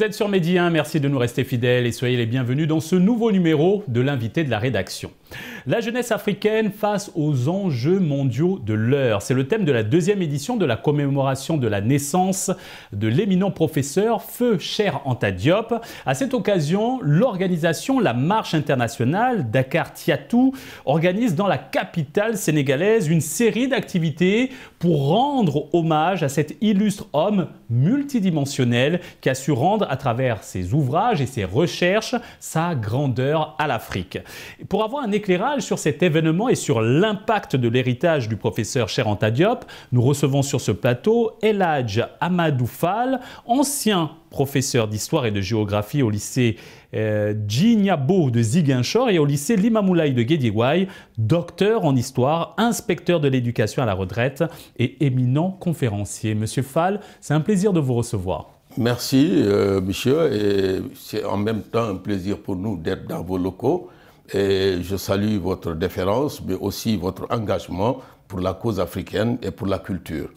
Vous êtes sur Média, merci de nous rester fidèles et soyez les bienvenus dans ce nouveau numéro de l'invité de la rédaction. La jeunesse africaine face aux enjeux mondiaux de l'heure. C'est le thème de la deuxième édition de la commémoration de la naissance de l'éminent professeur Feu Cher Antadiop. À cette occasion, l'organisation La Marche internationale Dakar Tiatou organise dans la capitale sénégalaise une série d'activités pour rendre hommage à cet illustre homme multidimensionnel qui a su rendre à travers ses ouvrages et ses recherches sa grandeur à l'Afrique. Pour avoir un sur cet événement et sur l'impact de l'héritage du professeur Cheranta Diop, nous recevons sur ce plateau Eladj Amadou Fall, ancien professeur d'histoire et de géographie au lycée euh, Djignabo de Ziguinchor et au lycée Limamoulaye de Guédiouaï, docteur en histoire, inspecteur de l'éducation à la retraite et éminent conférencier. Monsieur Fall, c'est un plaisir de vous recevoir. Merci, euh, monsieur, et c'est en même temps un plaisir pour nous d'être dans vos locaux je salue votre déférence, mais aussi votre engagement pour la cause africaine et pour la culture.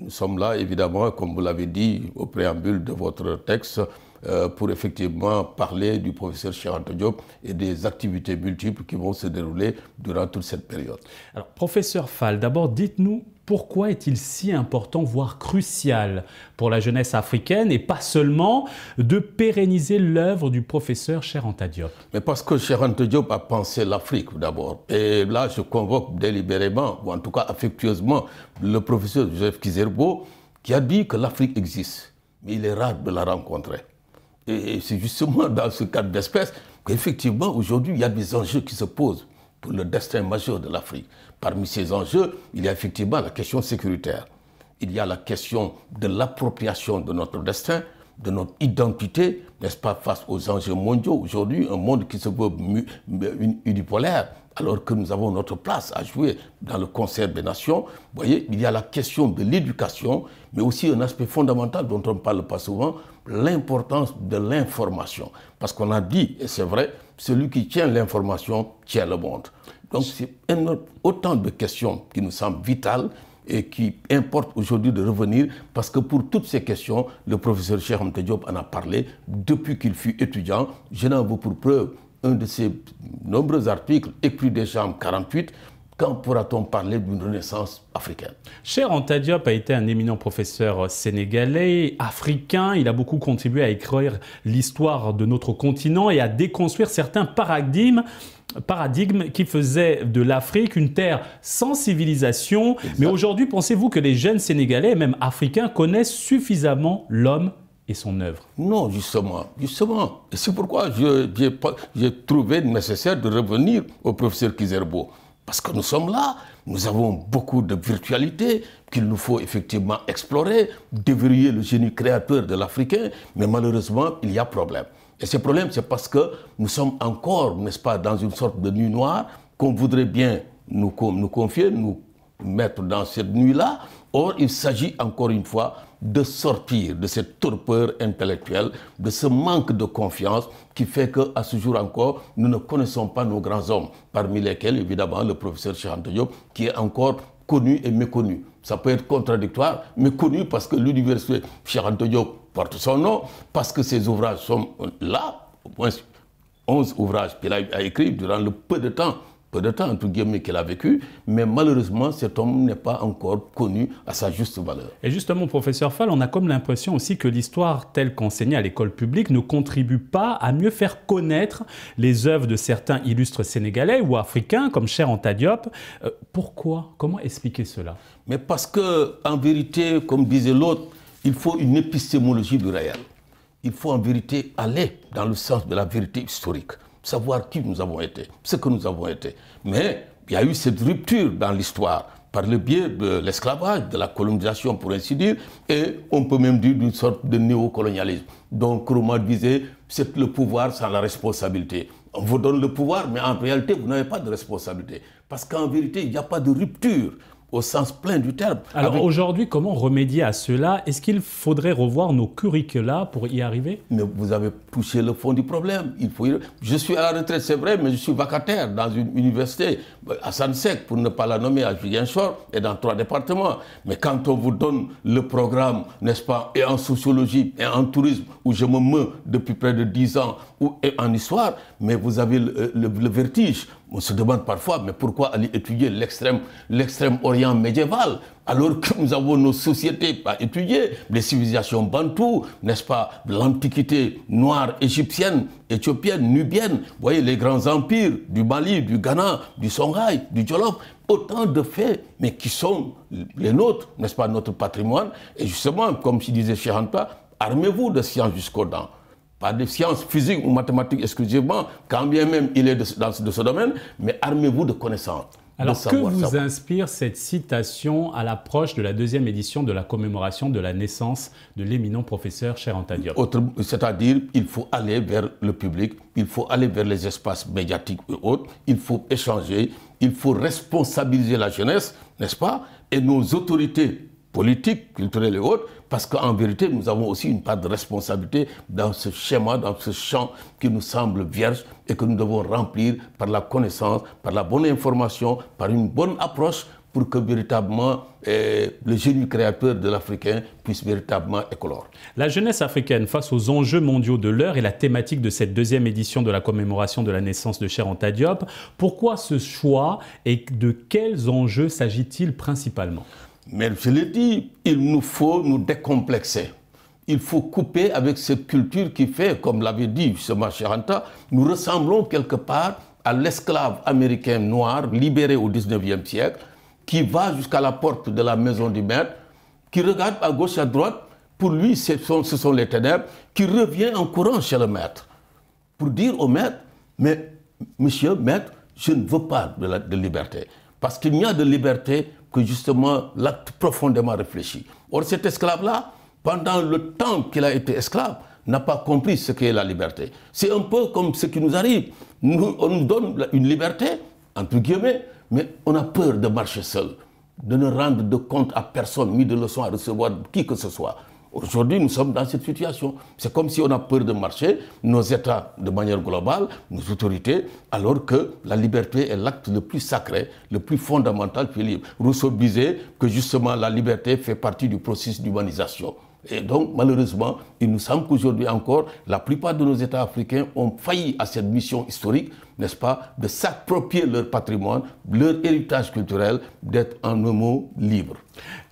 nous sommes là, évidemment, comme vous l'avez dit au préambule de votre texte, euh, pour effectivement parler du professeur Chiranto Diop et des activités multiples qui vont se dérouler durant toute cette période. Alors, professeur Fall, d'abord, dites-nous pourquoi est-il si important, voire crucial pour la jeunesse africaine et pas seulement de pérenniser l'œuvre du professeur Cher Antadiop Mais parce que Cher Antadiop a pensé l'Afrique d'abord. Et là, je convoque délibérément, ou en tout cas affectueusement, le professeur Joseph Kizerbo qui a dit que l'Afrique existe, mais il est rare de la rencontrer. Et c'est justement dans ce cadre d'espèce qu'effectivement, aujourd'hui, il y a des enjeux qui se posent pour le destin majeur de l'Afrique. Parmi ces enjeux, il y a effectivement la question sécuritaire. Il y a la question de l'appropriation de notre destin, de notre identité, n'est-ce pas, face aux enjeux mondiaux. Aujourd'hui, un monde qui se veut unipolaire, alors que nous avons notre place à jouer dans le concert des nations. Vous voyez, il y a la question de l'éducation, mais aussi un aspect fondamental dont on ne parle pas souvent, l'importance de l'information. Parce qu'on a dit, et c'est vrai, celui qui tient l'information tient le monde. Donc c'est autant de questions qui nous semblent vitales et qui importent aujourd'hui de revenir parce que pour toutes ces questions, le professeur Cheikh Amte Diop en a parlé depuis qu'il fut étudiant. Je n'en veux pour preuve un de ses nombreux articles écrits déjà en 48 quand pourra-t-on parler d'une renaissance africaine Cher Antadiop a été un éminent professeur sénégalais, africain. Il a beaucoup contribué à écrire l'histoire de notre continent et à déconstruire certains paradigmes qui faisaient de l'Afrique une terre sans civilisation. Mais aujourd'hui, pensez-vous que les jeunes Sénégalais, même africains, connaissent suffisamment l'homme et son œuvre Non, justement. justement. C'est pourquoi j'ai trouvé nécessaire de revenir au professeur Kizerbo. Parce que nous sommes là, nous avons beaucoup de virtualité qu'il nous faut effectivement explorer, déverrouiller le génie créateur de l'Africain, mais malheureusement, il y a problème. Et ce problème, c'est parce que nous sommes encore, n'est-ce pas, dans une sorte de nuit noire qu'on voudrait bien nous, nous confier, nous mettre dans cette nuit-là. Or, il s'agit encore une fois de sortir de cette torpeur intellectuelle, de ce manque de confiance qui fait qu'à ce jour encore, nous ne connaissons pas nos grands hommes, parmi lesquels évidemment le professeur Chante qui est encore connu et méconnu. Ça peut être contradictoire, mais connu parce que l'université Charente porte son nom, parce que ses ouvrages sont là, au moins 11 ouvrages qu'il a écrits durant le peu de temps peu de temps, entre guillemets, qu'elle a vécu, mais malheureusement, cet homme n'est pas encore connu à sa juste valeur. Et justement, professeur Fall, on a comme l'impression aussi que l'histoire telle qu'enseignée à l'école publique ne contribue pas à mieux faire connaître les œuvres de certains illustres sénégalais ou africains, comme Cher Antadiop. Euh, pourquoi Comment expliquer cela Mais parce que, en vérité, comme disait l'autre, il faut une épistémologie du réel. Il faut en vérité aller dans le sens de la vérité historique savoir qui nous avons été, ce que nous avons été. Mais il y a eu cette rupture dans l'histoire par le biais de l'esclavage, de la colonisation pour ainsi dire, et on peut même dire d'une sorte de néocolonialisme. Donc Romain disait, c'est le pouvoir sans la responsabilité. On vous donne le pouvoir, mais en réalité, vous n'avez pas de responsabilité. Parce qu'en vérité, il n'y a pas de rupture au sens plein du terme. Alors aujourd'hui, comment remédier à cela Est-ce qu'il faudrait revoir nos curricula pour y arriver Mais vous avez touché le fond du problème. Il faut... Je suis à la retraite, c'est vrai, mais je suis vacataire dans une université euh, à Sansec, pour ne pas la nommer, à Julien Chor, et dans trois départements. Mais quand on vous donne le programme, n'est-ce pas, et en sociologie, et en tourisme, où je me meurs depuis près de dix ans, ou, et en histoire, mais vous avez le euh, vertige. On se demande parfois, mais pourquoi aller étudier l'extrême-orient médiéval alors que nous avons nos sociétés à étudier, les civilisations bantoues, n'est-ce pas, l'antiquité noire égyptienne, éthiopienne, nubienne, voyez les grands empires du Mali, du Ghana, du Songhai, du Djolof, autant de faits, mais qui sont les nôtres, n'est-ce pas, notre patrimoine. Et justement, comme je disais chez armez-vous de science jusqu'au dents pas des sciences physiques ou mathématiques exclusivement, quand bien même il est de, dans ce domaine, mais armez-vous de connaissances. Alors, que vous inspire cette citation à l'approche de la deuxième édition de la commémoration de la naissance de l'éminent professeur cher C'est-à-dire, il faut aller vers le public, il faut aller vers les espaces médiatiques et autres, il faut échanger, il faut responsabiliser la jeunesse, n'est-ce pas Et nos autorités Politique, culturelle et autres, parce qu'en vérité, nous avons aussi une part de responsabilité dans ce schéma, dans ce champ qui nous semble vierge et que nous devons remplir par la connaissance, par la bonne information, par une bonne approche pour que véritablement eh, le génie créateur de l'Africain puisse véritablement éclore. La jeunesse africaine face aux enjeux mondiaux de l'heure et la thématique de cette deuxième édition de la commémoration de la naissance de Cher Diop. Pourquoi ce choix et de quels enjeux s'agit-il principalement mais je le dis, il nous faut nous décomplexer. Il faut couper avec cette culture qui fait, comme l'avait dit ce Charanta, nous ressemblons quelque part à l'esclave américain noir libéré au 19e siècle, qui va jusqu'à la porte de la maison du maître, qui regarde à gauche, à droite, pour lui, ce sont, les ténèbres, qui revient en courant chez le maître, pour dire au maître, mais monsieur, maître, je ne veux pas de liberté. Parce qu'il n'y a de liberté que justement l'acte profondément réfléchi. Or cet esclave-là, pendant le temps qu'il a été esclave, n'a pas compris ce qu'est la liberté. C'est un peu comme ce qui nous arrive. on nous donne une liberté, entre guillemets, mais on a peur de marcher seul, de ne rendre de compte à personne, ni de leçons à recevoir qui que ce soit. Aujourd'hui, nous sommes dans cette situation. C'est comme si on a peur de marcher, nos États de manière globale, nos autorités, alors que la liberté est l'acte le plus sacré, le plus fondamental qui libre. Rousseau disait que justement la liberté fait partie du processus d'humanisation. Et donc, malheureusement, il nous semble qu'aujourd'hui encore, la plupart de nos États africains ont failli à cette mission historique, n'est-ce pas, de s'approprier leur patrimoine, leur héritage culturel, d'être en un mot libre.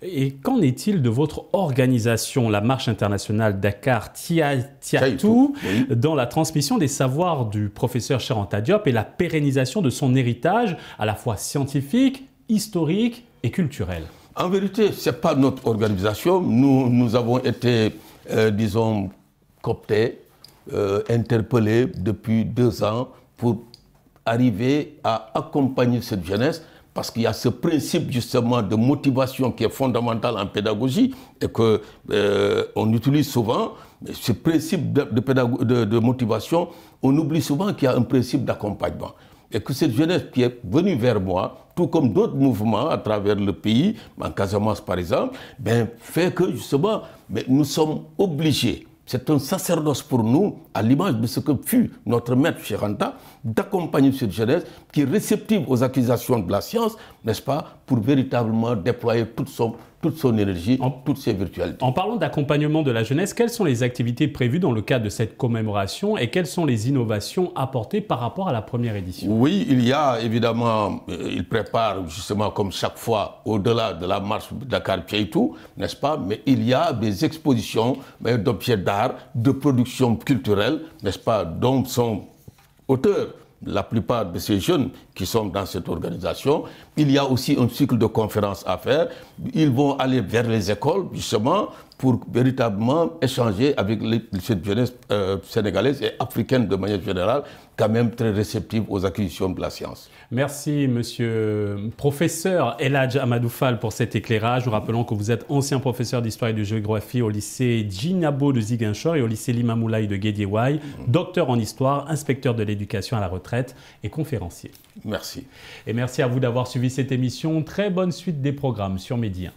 Et qu'en est-il de votre organisation, la Marche internationale Dakar Tiatou, dans la transmission des savoirs du professeur Charanta Diop et la pérennisation de son héritage, à la fois scientifique, historique et culturel en vérité, ce n'est pas notre organisation. Nous, nous avons été, euh, disons, cooptés, euh, interpellés depuis deux ans pour arriver à accompagner cette jeunesse parce qu'il y a ce principe justement de motivation qui est fondamental en pédagogie et qu'on euh, utilise souvent. Ce principe de motivation, on oublie souvent qu'il y a un principe d'accompagnement et que cette jeunesse qui est venue vers moi, tout comme d'autres mouvements à travers le pays, en Casamance par exemple, ben, fait que justement, nous sommes obligés. C'est un sacerdoce pour nous, à l'image de ce que fut notre maître Chiranta, d'accompagner cette jeunesse qui est réceptive aux accusations de la science, n'est-ce pas, pour véritablement déployer toute son, toute son énergie, en, toutes ses virtualités. En parlant d'accompagnement de la jeunesse, quelles sont les activités prévues dans le cadre de cette commémoration et quelles sont les innovations apportées par rapport à la première édition Oui, il y a évidemment, euh, il prépare justement comme chaque fois au-delà de la marche dakar tout n'est-ce pas, mais il y a des expositions euh, d'objets d'art, de production culturelle, n'est-ce pas, dont sont auteurs. La plupart de ces jeunes, qui sont dans cette organisation. Il y a aussi un cycle de conférences à faire. Ils vont aller vers les écoles, justement, pour véritablement échanger avec les, cette jeunesse euh, sénégalaise et africaine de manière générale, quand même très réceptive aux acquisitions de la science. Merci, monsieur professeur Eladj Amadoufal, pour cet éclairage. Nous rappelons que vous êtes ancien professeur d'histoire et de géographie au lycée Djinabo de Ziguinchor et au lycée Limamoulay de Guédiouaï, docteur en histoire, inspecteur de l'éducation à la retraite et conférencier. Merci. Et merci à vous d'avoir suivi cette émission. Très bonne suite des programmes sur Média.